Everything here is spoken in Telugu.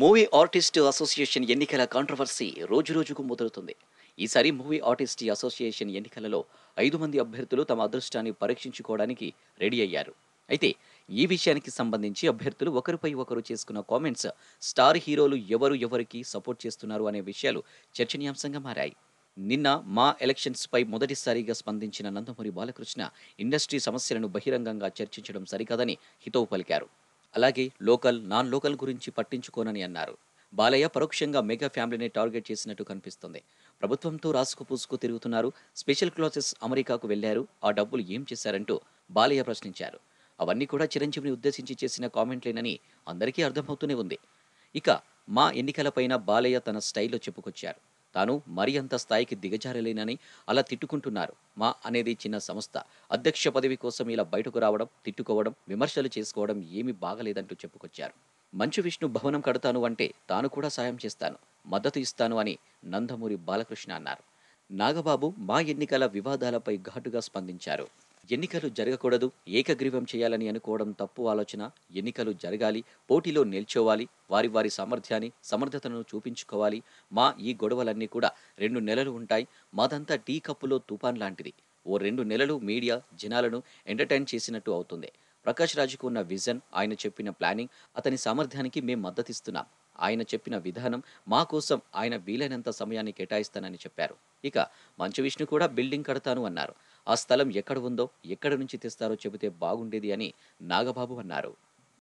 మూవీ ఆర్టిస్ట్ అసోసియేషన్ ఎన్నికల కాంట్రవర్సీ రోజురోజుకు మొదలుతుంది ఈసారి మూవీ ఆర్టిస్ట్ అసోసియేషన్ ఎన్నికలలో ఐదు మంది అభ్యర్థులు తమ అదృష్టాన్ని పరీక్షించుకోవడానికి రెడీ అయ్యారు అయితే ఈ విషయానికి సంబంధించి అభ్యర్థులు ఒకరిపై ఒకరు చేసుకున్న కామెంట్స్ స్టార్ హీరోలు ఎవరు ఎవరికి సపోర్ట్ చేస్తున్నారు అనే విషయాలు చర్చనీయాంశంగా మారాయి నిన్న మా ఎలక్షన్స్ పై మొదటిసారిగా స్పందించిన నందమూరి బాలకృష్ణ ఇండస్ట్రీ సమస్యలను బహిరంగంగా చర్చించడం సరికాదని హితవు పలికారు అలాగే లోకల్ నాన్ లోకల్ గురించి పట్టించుకోనని అన్నారు బాలయ్య పరోక్షంగా మెగా ఫ్యామిలీని టార్గెట్ చేసినట్టు కనిపిస్తుంది ప్రభుత్వంతో రాసుకు పూసుకు తిరుగుతున్నారు స్పెషల్ క్లాసెస్ అమెరికాకు వెళ్లారు ఆ డబ్బులు ఏం చేశారంటూ బాలయ్య ప్రశ్నించారు అవన్నీ కూడా చిరంజీవిని ఉద్దేశించి చేసిన కామెంట్లేనని అందరికీ అర్థమవుతూనే ఉంది ఇక మా ఎన్నికలపైన బాలయ్య తన స్టైల్లో చెప్పుకొచ్చారు తాను మరి అంత స్థాయికి దిగజారలేనని అలా తిట్టుకుంటున్నారు మా అనేది చిన్న సంస్థ అధ్యక్ష పదవి కోసం ఇలా బయటకు రావడం తిట్టుకోవడం విమర్శలు చేసుకోవడం ఏమీ బాగలేదంటూ చెప్పుకొచ్చారు మంచు విష్ణు భవనం కడతాను అంటే తాను కూడా సాయం చేస్తాను మద్దతు ఇస్తాను అని నందమూరి బాలకృష్ణ అన్నారు నాగబాబు మా ఎన్నికల వివాదాలపై ఘాటుగా స్పందించారు ఎన్నికలు జరగకూడదు ఏకగ్రీవం చేయాలని అనుకోవడం తప్పు ఆలోచన ఎన్నికలు జరగాలి పోటీలో నిల్చోవాలి వారి వారి సామర్థ్యాన్ని సమర్థతను చూపించుకోవాలి మా ఈ గొడవలన్నీ కూడా రెండు నెలలు ఉంటాయి మాదంతా టీ కప్పులో తుఫాన్ లాంటిది ఓ రెండు నెలలు మీడియా జనాలను ఎంటర్టైన్ చేసినట్టు అవుతుంది ప్రకాష్ రాజుకు ఉన్న విజన్ ఆయన చెప్పిన ప్లానింగ్ అతని సామర్థ్యానికి మేము మద్దతిస్తున్నాం ఆయన చెప్పిన విధానం మా కోసం ఆయన వీలైనంత సమయాన్ని కేటాయిస్తానని చెప్పారు ఇక మంచు విష్ణు కూడా బిల్డింగ్ కడతాను అన్నారు ఆ స్థలం ఎక్కడ ఉందో ఎక్కడి నుంచి తెస్తారో చెబితే బాగుండేది అని నాగబాబు అన్నారు